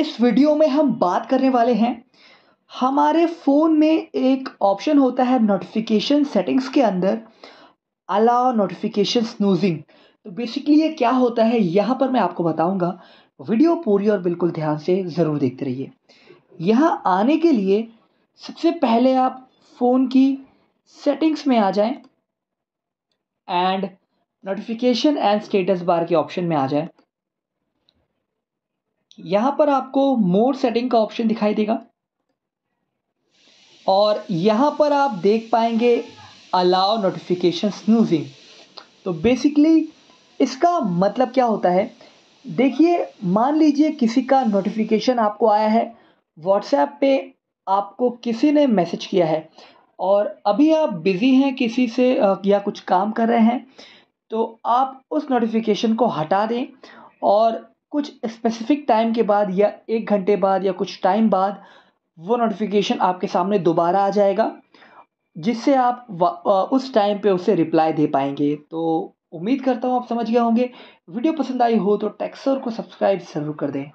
इस वीडियो में हम बात करने वाले हैं हमारे फ़ोन में एक ऑप्शन होता है नोटिफिकेशन सेटिंग्स के अंदर अलाउ नोटिफिकेशन स्नूजिंग तो बेसिकली ये क्या होता है यहाँ पर मैं आपको बताऊँगा वीडियो पूरी और बिल्कुल ध्यान से ज़रूर देखते रहिए यहाँ आने के लिए सबसे पहले आप फ़ोन की सेटिंग्स में आ जाएं and notification and status bar के ऑप्शन में आ जाएं यहाँ पर आपको मोड सेटिंग का ऑप्शन दिखाई देगा और यहाँ पर आप देख पाएंगे अलाउ नोटिफिकेशन स्नूजिंग तो बेसिकली इसका मतलब क्या होता है देखिए मान लीजिए किसी का नोटिफिकेशन आपको आया है व्हाट्सएप पे आपको किसी ने मैसेज किया है और अभी आप बिज़ी हैं किसी से या कुछ काम कर रहे हैं तो आप उस नोटिफिकेशन को हटा दें और कुछ स्पेसिफ़िक टाइम के बाद या एक घंटे बाद या कुछ टाइम बाद वो नोटिफिकेशन आपके सामने दोबारा आ जाएगा जिससे आप उस टाइम पे उसे रिप्लाई दे पाएंगे तो उम्मीद करता हूँ आप समझ गए होंगे वीडियो पसंद आई हो तो टेक्सर को सब्सक्राइब ज़रूर कर दें